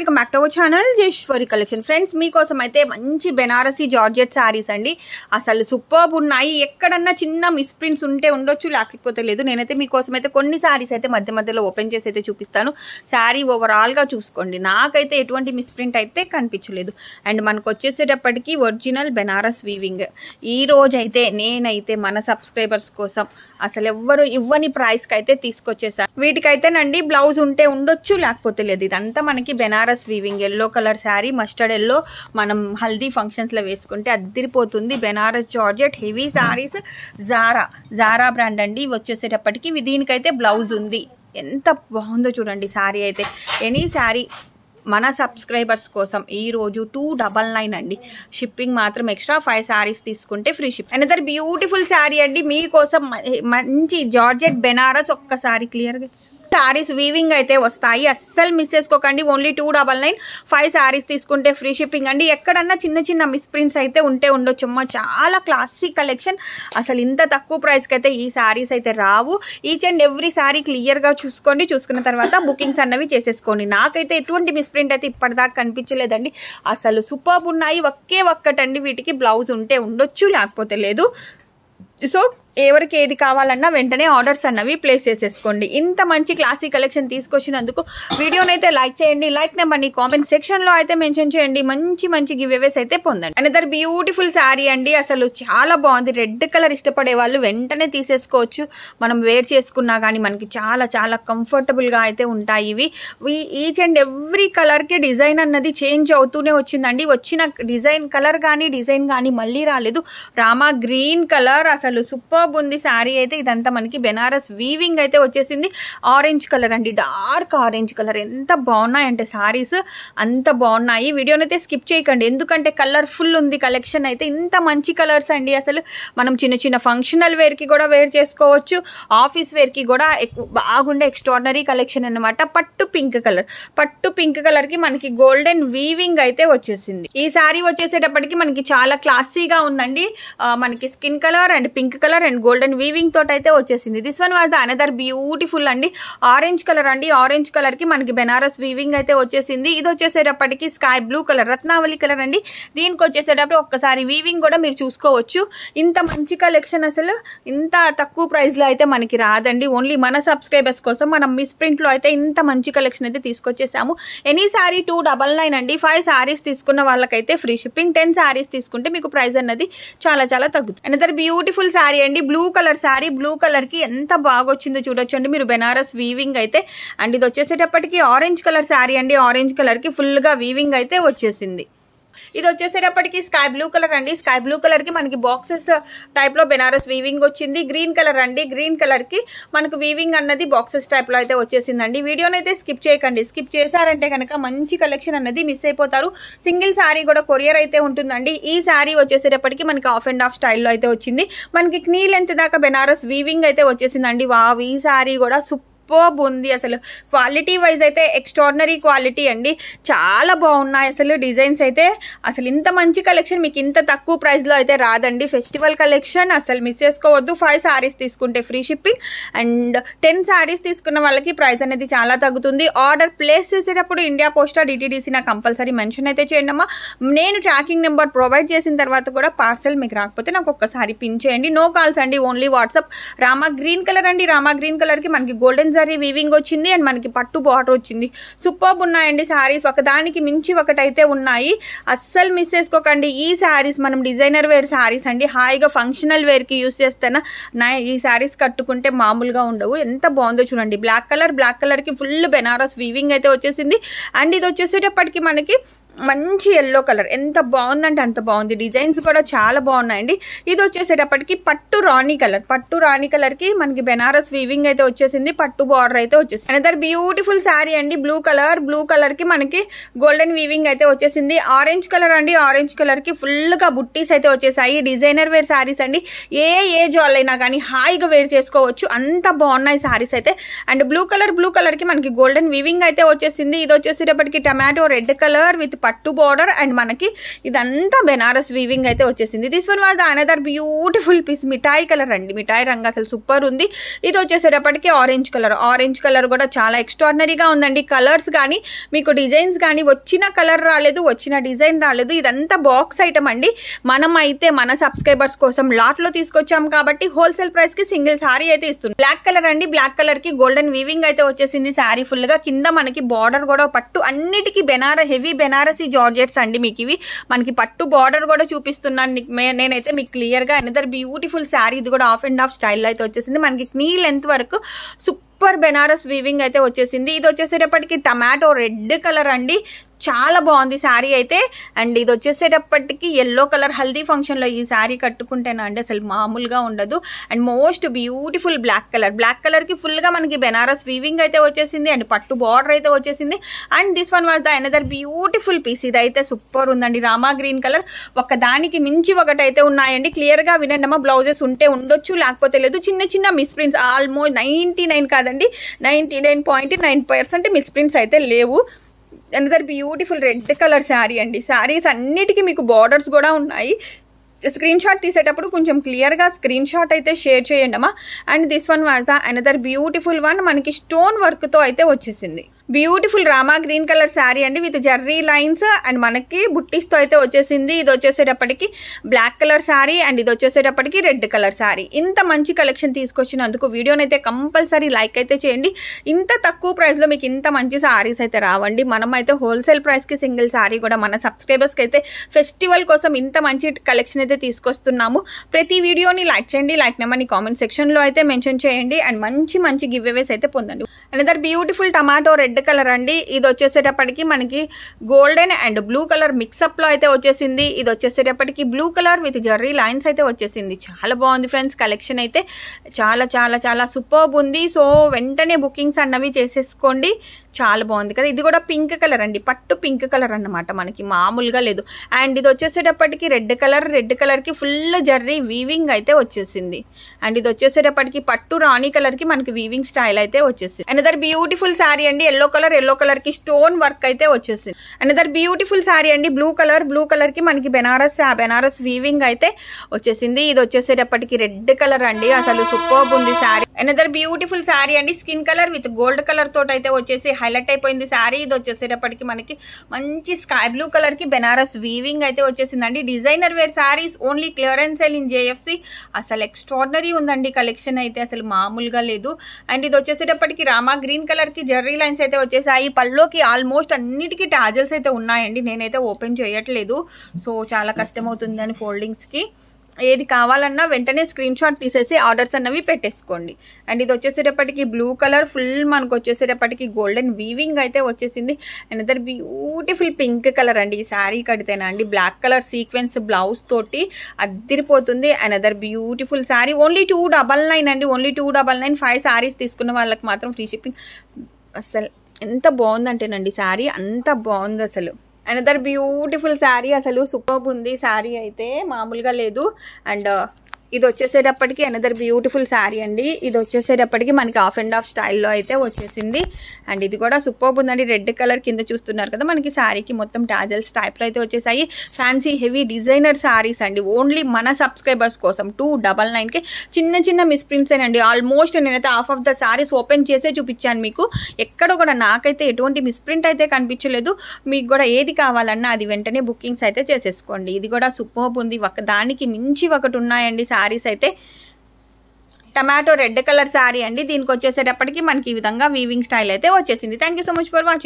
welcome back to our channel Jeshwari collection friends మీకోసం అయితే మంచి బెనారసీ జార్జెట్ శారీస్ అండి అసలు సూపర్ ఉన్నాయి ఎక్కడన్నా చిన్న మిస్ప్రింట్స్ ఉంటే ఉండొచ్చు లేకపోతే లేదు నేనైతే మీకోసం అయితే కొన్ని శారీస్ అయితే మధ్య మధ్యలో ఓపెన్ చేసి అయితే చూపిస్తాను శారీ ఓవరాల్గా చూసుకోండి నాకైతే ఎటువంటి మిస్ప్రింట్ అయితే కనిపించలేదు అండ్ మనకు వచ్చేసేటప్పటికి ఒరిజినల్ బెనారస్ వీవింగ్ ఈ రోజైతే నేనైతే మన సబ్స్క్రైబర్స్ కోసం అసలు ఎవ్వరు ఇవ్వని ప్రైస్కి అయితే తీసుకొచ్చేసాను వీటికైతేనండి బ్లౌజ్ ఉంటే ఉండొచ్చు లేకపోతే లేదు ఇదంతా మనకి Banaras Banaras weaving yellow colour sari mustard yellow మనం హల్దీ ఫంక్షన్స్లో వేసుకుంటే అద్దరిపోతుంది Banaras georgette heavy saris Zara Zara brand అండి వచ్చేసేటప్పటికి దీనికైతే బ్లౌజ్ ఉంది ఎంత బాగుందో చూడండి శారీ అయితే ఎనీ శారీ మన సబ్స్క్రైబర్స్ కోసం ఈరోజు టూ డబల్ నైన్ అండి షిప్పింగ్ మాత్రం ఎక్స్ట్రా ఫైవ్ శారీస్ తీసుకుంటే free ship and beautiful sari అండి మీకోసం మంచి జార్జెట్ బెనారస్ ఒక్కసారి క్లియర్గా శారీస్ వీవింగ్ అయితే వస్తాయి అస్సలు మిస్ చేసుకోకండి only two double nine five saris తీసుకుంటే ఫ్రీ షిప్పింగ్ అండి ఎక్కడన్నా చిన్న చిన్న మిస్ ప్రింట్స్ అయితే ఉంటే ఉండొచ్చు అమ్మ చాలా క్లాసిక్ కలెక్షన్ అసలు ఇంత తక్కువ ప్రైస్కి అయితే ఈ శారీస్ అయితే రావు ఈచ్ అండ్ ఎవ్రీ శారీ క్లియర్గా చూసుకోండి చూసుకున్న తర్వాత బుకింగ్స్ అన్నవి చేసేసుకోండి నాకైతే ఎటువంటి మిస్ ప్రింట్ అయితే ఇప్పటిదాకా కనిపించలేదండి అసలు సూపర్ ఉన్నాయి ఒకే ఒక్కటండి వీటికి బ్లౌజ్ ఉంటే ఉండొచ్చు లేకపోతే లేదు సో ఎవరికి ఏది కావాలన్నా వెంటనే ఆర్డర్స్ అన్నవి ప్లేస్ చేసేసుకోండి ఇంత మంచి క్లాసీ కలెక్షన్ తీసుకొచ్చినందుకు వీడియోని అయితే లైక్ చేయండి లైక్ నెంబర్ని కామెంట్ సెక్షన్లో అయితే మెన్షన్ చేయండి మంచి మంచి గివ్వేస్ అయితే పొందండి అనదర్ బ్యూటిఫుల్ శారీ అండి అసలు చాలా బాగుంది రెడ్ కలర్ ఇష్టపడే వాళ్ళు వెంటనే తీసేసుకోవచ్చు మనం వేర్ చేసుకున్నా కానీ మనకి చాలా చాలా కంఫర్టబుల్గా అయితే ఉంటాయి ఇవి ఈచ్ అండ్ ఎవ్రీ కలర్కి డిజైన్ అన్నది చేంజ్ అవుతూనే వచ్చిందండి వచ్చిన డిజైన్ కలర్ కానీ డిజైన్ కానీ మళ్ళీ రాలేదు రామా గ్రీన్ కలర్ అసలు సూపర్ సూపర్బ్ ఉంది శారీ అయితే ఇదంతా మనకి బెనారస్ వీవింగ్ అయితే వచ్చేసింది ఆరెంజ్ కలర్ అండి డార్క్ ఆరెంజ్ కలర్ ఎంత బాగున్నాయంటే శారీస్ అంత బాగున్నాయి వీడియోని అయితే స్కిప్ చేయకండి ఎందుకంటే కలర్ఫుల్ ఉంది కలెక్షన్ అయితే ఇంత మంచి కలర్స్ అండి అసలు మనం చిన్న చిన్న ఫంక్షనల్ వేర్కి కూడా వేర్ చేసుకోవచ్చు ఆఫీస్ వేర్కి కూడా బాగుండే ఎక్స్ట్రాడినరీ కలెక్షన్ అనమాట పట్టు పింక్ కలర్ పట్టు పింక్ కలర్కి మనకి గోల్డెన్ వీవింగ్ అయితే వచ్చేసింది ఈ శారీ వచ్చేసేటప్పటికి మనకి చాలా క్లాసీగా ఉందండి మనకి skin colour and pink colour and and golden weaving తోట అయితే వచ్చేసింది this one was another beautiful అండి ఆరెంజ్ కలర్ అండి ఆరెంజ్ కలర్ కి మనకి బెనారస్ వీవింగ్ అయితే వచ్చేసింది ఇది వచ్చేసేటప్పటికి sky blue colour Ratnavali colour అండి దీనికి వచ్చేసేటప్పుడు ఒక్కసారి వీవింగ్ కూడా మీరు చూసుకోవచ్చు ఇంత మంచి కలెక్షన్ అసలు ఇంత తక్కువ ప్రైస్లో అయితే మనకి రాదండి ఓన్లీ మన సబ్స్క్రైబర్స్ కోసం మనం మిస్ ప్రింట్లో అయితే ఇంత మంచి కలెక్షన్ అయితే తీసుకొచ్చేసాము any sari two double nine అండి ఫైవ్ సారీస్ తీసుకున్న వాళ్ళకైతే ఫ్రీ షిప్పింగ్ టెన్ సారీస్ తీసుకుంటే మీకు ప్రైస్ అన్నది చాలా చాలా తగ్గుతుంది అనదర్ బ్యూటిఫుల్ సారీ అండి బ్లూ కలర్ శారీ బ్లూ కలర్కి ఎంత బాగా వచ్చిందో చూడొచ్చండి మీరు బెనారస్ వీవింగ్ అయితే అండ్ ఇది వచ్చేసేటప్పటికి ఆరెంజ్ కలర్ శారీ అండి ఆరెంజ్ కలర్కి ఫుల్గా వీవింగ్ అయితే వచ్చేసింది ఇది వచ్చేసేటప్పటికి స్కై బ్లూ కలర్ అండి స్కై బ్లూ కలర్ కి మనకి బాక్సెస్ టైప్ లో బెనారస్ వీవింగ్ వచ్చింది గ్రీన్ కలర్ అండి గ్రీన్ కలర్ కి మనకు వీవింగ్ అన్నది బాక్సెస్ టైప్ లో అయితే వచ్చేసిందండి వీడియోని అయితే స్కిప్ చేయకండి స్కిప్ చేశారంటే కనుక మంచి కలెక్షన్ అన్నది మిస్ అయిపోతారు సింగిల్ శారీ కూడా కొరియర్ అయితే ఉంటుందండి ఈ శారీ వచ్చేసేటప్పటికి మనకి ఆఫ్ అండ్ ఆఫ్ స్టైల్లో అయితే వచ్చింది మనకి క్నీ లెంత్ దాకా బెనారస్ వీవింగ్ అయితే వచ్చేసిందండి వావ్ ఈ శారీ కూడా సూపర్ సూపర్బ్ ఉంది అసలు క్వాలిటీ వైజ్ అయితే ఎక్స్ట్రాడినరీ క్వాలిటీ అండి చాలా బాగున్నాయి అసలు డిజైన్స్ అయితే అసలు ఇంత మంచి కలెక్షన్ మీకు ఇంత తక్కువ ప్రైస్లో అయితే రాదండి ఫెస్టివల్ కలెక్షన్ అసలు మిస్ చేసుకోవద్దు ఫైవ్ శారీస్ తీసుకుంటే free shipping and ten saris తీసుకున్న వాళ్ళకి ప్రైస్ అనేది చాలా తగ్గుతుంది ఆర్డర్ ప్లేస్ చేసేటప్పుడు ఇండియా పోస్టా డిటీడీసీ నాకు కంపల్సరీ మెన్షన్ అయితే చేయండి అమ్మా నేను ట్రాకింగ్ నెంబర్ ప్రొవైడ్ చేసిన తర్వాత కూడా పార్సల్ మీకు రాకపోతే నాకు ఒక్కసారి పిన్ చేయండి నో కాల్స్ అండి only WhatsApp Rama green colour అండి రామా గ్రీన్ కలర్కి మనకి గోల్డెన్ జరీ వీవింగ్ వచ్చింది అండ్ మనకి పట్టు బార్డర్ వచ్చింది సూపర్ ఉన్నాయండి శారీస్ ఒకదానికి మించి ఒకటైతే ఉన్నాయి అస్సలు మిస్ చేసుకోకండి ఈ శారీస్ మనం డిజైనర్ వేర్ శారీస్ అండి హాయిగా ఫంక్షనల్ వేర్కి యూస్ చేస్తాను నా ఈ శారీస్ కట్టుకుంటే మామూలుగా ఉండవు ఎంత బాగుందో చూడండి బ్లాక్ కలర్ బ్లాక్ కలర్కి ఫుల్ బెనారస్ వీవింగ్ అయితే వచ్చేసింది అండ్ ఇది వచ్చేసేటప్పటికి మనకి మంచి ఎల్లో కలర్ ఎంత బాగుందంటే అంత బాగుంది డిజైన్స్ కూడా చాలా బాగున్నాయండి ఇది వచ్చేసేటప్పటికి పట్టు రాణి కలర్ పట్టు రాణి కలర్కి మనకి బెనారస్ వీవింగ్ అయితే వచ్చేసింది పట్టు బార్డర్ అయితే వచ్చేసింది అనేదారు బ్యూటిఫుల్ శారీ అండి బ్లూ కలర్ బ్లూ కలర్కి మనకి గోల్డెన్ వీవింగ్ అయితే వచ్చేసింది ఆరెంజ్ కలర్ అండి ఆరెంజ్ కలర్కి ఫుల్గా బుట్టీస్ అయితే వచ్చేసాయి డిజైనర్ వేర్ శారీస్ అండి ఏ ఏజ్ జాల్ అయినా కానీ హాయిగా వేర్ చేసుకోవచ్చు అంత బాగున్నాయి శారీస్ అయితే అండ్ బ్లూ కలర్ బ్లూ కలర్కి మనకి గోల్డెన్ వీవింగ్ అయితే వచ్చేసింది ఇది వచ్చేసేటప్పటికి టమాటో రెడ్ కలర్ విత్ పట్టు బోర్డర్ అండ్ మనకి ఇదంతా బెనారస్ వీవింగ్ అయితే వచ్చేసింది this one was another beautiful piece మిఠాయి కలర్ అండి మిఠాయి రంగు అసలు సూపర్ ఉంది ఇది వచ్చేసేటప్పటికి ఆరెంజ్ కలర్ ఆరెంజ్ కలర్ కూడా చాలా ఎక్స్ట్రాడినరీగా ఉందండి కలర్స్ కానీ మీకు డిజైన్స్ కానీ వచ్చిన కలర్ రాలేదు వచ్చిన డిజైన్ రాలేదు ఇదంతా బాక్స్ ఐటమ్ అండి మనం అయితే మన సబ్స్క్రైబర్స్ కోసం లాట్లో తీసుకొచ్చాం కాబట్టి హోల్సేల్ ప్రైస్ కి సింగిల్ శారీ అయితే ఇస్తుంది బ్లాక్ కలర్ అండి బ్లాక్ కలర్ కి గోల్డెన్ వీవింగ్ అయితే వచ్చేసింది శారీ గా కింద మనకి బార్డర్ కూడా పట్టు అన్నిటికీ Banaras heavy Banaras fancy georgettes అండి మీకు ఇవి మనకి పట్టు బార్డర్ కూడా చూపిస్తున్నాను నేనైతే మీకు క్లియర్గా అనదర్ బ్యూటిఫుల్ శారీ ఇది కూడా ఆఫ్ అండ్ ఆఫ్ స్టైల్లో అయితే వచ్చేసింది మనకి నీ లెంత్ వరకు సూపర్ బెనారస్ వీవింగ్ అయితే వచ్చేసింది ఇది వచ్చేసేటప్పటికి టమాటో రెడ్ కలర్ అండి చాలా బాగుంది శారీ అయితే అండ్ ఇది వచ్చేసేటప్పటికి ఎల్లో కలర్ హల్దీ ఫంక్షన్లో ఈ శారీ కట్టుకుంటేనా అండి అసలు మామూలుగా ఉండదు and most beautiful black colour black కలర్కి ఫుల్గా మనకి బెనారస్ వీవింగ్ అయితే వచ్చేసింది అండ్ పట్టు బార్డర్ అయితే వచ్చేసింది and this one was the another beautiful piece ఇదైతే సూపర్ ఉందండి రామా గ్రీన్ కలర్ ఒక దానికి మించి ఒకటైతే ఉన్నాయండి క్లియర్గా వినండి అమ్మ బ్లౌజెస్ ఉంటే ఉండొచ్చు లేకపోతే లేదు చిన్న చిన్న మిస్ప్రింట్స్ ఆల్మోస్ట్ నైంటీ నైన్ కాదండి ninety nine point nine percent misprints అయితే లేవు another beautiful red colour sari అండి శారీస్ అన్నిటికీ మీకు బార్డర్స్ కూడా ఉన్నాయి స్క్రీన్ షాట్ తీసేటప్పుడు కొంచెం క్లియర్గా స్క్రీన్ షాట్ అయితే షేర్ చేయండి అమ్మా and this one was another beautiful one మనకి స్టోన్ వర్క్తో అయితే వచ్చేసింది beautiful Rama green colour sari అండి విత్ జర్రీ లైన్స్ అండ్ మనకి బుట్టిస్తో అయితే వచ్చేసింది ఇది వచ్చేసేటప్పటికి బ్లాక్ కలర్ శారీ అండ్ ఇది వచ్చేసేటప్పటికి రెడ్ కలర్ శారీ ఇంత మంచి కలెక్షన్ తీసుకొచ్చినందుకు వీడియోనైతే కంపల్సరీ లైక్ అయితే చేయండి ఇంత తక్కువ ప్రైస్లో మీకు ఇంత మంచి శారీస్ అయితే రావండి మనం అయితే హోల్సేల్ ప్రైస్కి సింగిల్ శారీ కూడా మన సబ్స్క్రైబర్స్కి అయితే ఫెస్టివల్ కోసం ఇంత మంచి కలెక్షన్ అయితే తీసుకొస్తున్నాము ప్రతి వీడియోని లైక్ చేయండి లైక్ నెంబర్ని కామెంట్ సెక్షన్లో అయితే మెన్షన్ చేయండి అండ్ మంచి మంచి గివ్ అవేస్ అయితే పొందండి another beautiful tomato red red colour అండి ఇది వచ్చేసేటప్పటికి మనకి గోల్డెన్ అండ్ బ్లూ కలర్ మిక్సప్లో అయితే వచ్చేసింది ఇది వచ్చేసేటప్పటికి blue colour with zari lines అయితే వచ్చేసింది చాలా బాగుంది ఫ్రెండ్స్ కలెక్షన్ అయితే చాలా చాలా చాలా సూపర్బ్ ఉంది సో వెంటనే బుకింగ్స్ అన్నవి చేసేసుకోండి చాలా బాగుంది కదా ఇది కూడా పింక్ కలర్ అండి పట్టు పింక్ కలర్ అన్నమాట మనకి మామూలుగా లేదు అండ్ ఇది వచ్చేసేటప్పటికి రెడ్ కలర్ రెడ్ కలర్కి ఫుల్ జర్రీ వీవింగ్ అయితే వచ్చేసింది అండ్ ఇది వచ్చేసేటప్పటికి పట్టు రాణి కలర్కి మనకి వీవింగ్ స్టైల్ అయితే వచ్చేసింది అనదర్ బ్యూటిఫుల్ శారీ అండి ఎల్లో ఎల్లో కలర్ ఎల్లో కి స్టోన్ వర్క్ అయితే వచ్చేసింది అనదర్ బ్యూటిఫుల్ శారీ అండి బ్లూ కలర్ బ్లూ కలర్ కి మనకి బెనారస్ ఆ బెనారస్ వీవింగ్ అయితే వచ్చేసింది ఇది వచ్చేసేటప్పటికి రెడ్ కలర్ అండి అసలు సూపర్ ఉంది శారీ అనదర్ బ్యూటిఫుల్ శారీ అండి skin colour with gold colour తోటి అయితే వచ్చేసి హైలైట్ అయిపోయింది శారీ ఇది వచ్చేసేటప్పటికి మనకి మంచి స్కై బ్లూ కలర్ కి బెనారస్ వీవింగ్ అయితే అండి designer wear saris only clearance sale in JFC అసలు ఎక్స్ట్రాడినరీ ఉందండి కలెక్షన్ అయితే అసలు మామూలుగా లేదు అండ్ ఇది వచ్చేసేటప్పటికి రామా గ్రీన్ కలర్ కి జర్రీ లైన్స్ అయితే అయితే వచ్చేసాయి పళ్ళుకి ఆల్మోస్ట్ అన్నిటికీ టాజల్స్ అయితే ఉన్నాయండి నేనైతే ఓపెన్ చేయట్లేదు సో చాలా కష్టమవుతుందని ఫోల్డింగ్స్కి ఏది కావాలన్నా వెంటనే స్క్రీన్ షాట్ తీసేసి ఆర్డర్స్ అన్నవి పెట్టేసుకోండి అండ్ ఇది వచ్చేసేటప్పటికి బ్లూ కలర్ ఫుల్ మనకు వచ్చేసేటప్పటికి గోల్డెన్ వీవింగ్ అయితే వచ్చేసింది and other beautiful pink colour అండి ఈ శారీ కడితేనా అండి బ్లాక్ కలర్ సీక్వెన్స్ బ్లౌజ్ తోటి అద్దరిపోతుంది and other beautiful sari only two double nine అండి only two double nine five saris తీసుకున్న వాళ్ళకి మాత్రం ఫ్రీ షిప్పింగ్ అసలు ఎంత బాగుందంటేనండి శారీ అంత బాగుంది అసలు అనదర్ బ్యూటిఫుల్ శారీ అసలు సూపర్ ఉంది శారీ అయితే మామూలుగా లేదు అండ్ ఇది వచ్చేసేటప్పటికి అనదర్ బ్యూటిఫుల్ శారీ అండి ఇది వచ్చేసేటప్పటికి మనకి ఆఫ్ అండ్ ఆఫ్ స్టైల్లో అయితే వచ్చేసింది అండ్ ఇది కూడా సూపర్ ఉందండి రెడ్ కలర్ కింద చూస్తున్నారు కదా మనకి శారీకి మొత్తం టాజల్స్ టైప్లో అయితే వచ్చేసాయి ఫ్యాన్సీ హెవీ డిజైనర్ శారీస్ అండి ఓన్లీ మన సబ్స్క్రైబర్స్ కోసం టూ డబల్ నైన్కి చిన్న చిన్న మిస్ప్రింట్స్ అండి ఆల్మోస్ట్ నేనైతే half of the saris open చేసే చూపించాను మీకు ఎక్కడో కూడా నాకైతే ఎటువంటి మిస్ప్రింట్ అయితే కనిపించలేదు మీకు కూడా ఏది కావాలన్నా అది వెంటనే బుకింగ్స్ అయితే చేసేసుకోండి ఇది కూడా సూపర్ ఉంది ఒక దానికి మించి ఒకటి ఉన్నాయండి శారీ శారీస్ అయితే టమాటో రెడ్ కలర్ శారీ అండి దీనికి వచ్చేసేటప్పటికి మనకి ఈ విధంగా వీవింగ్ స్టైల్ అయితే వచ్చేసింది thank so much for watching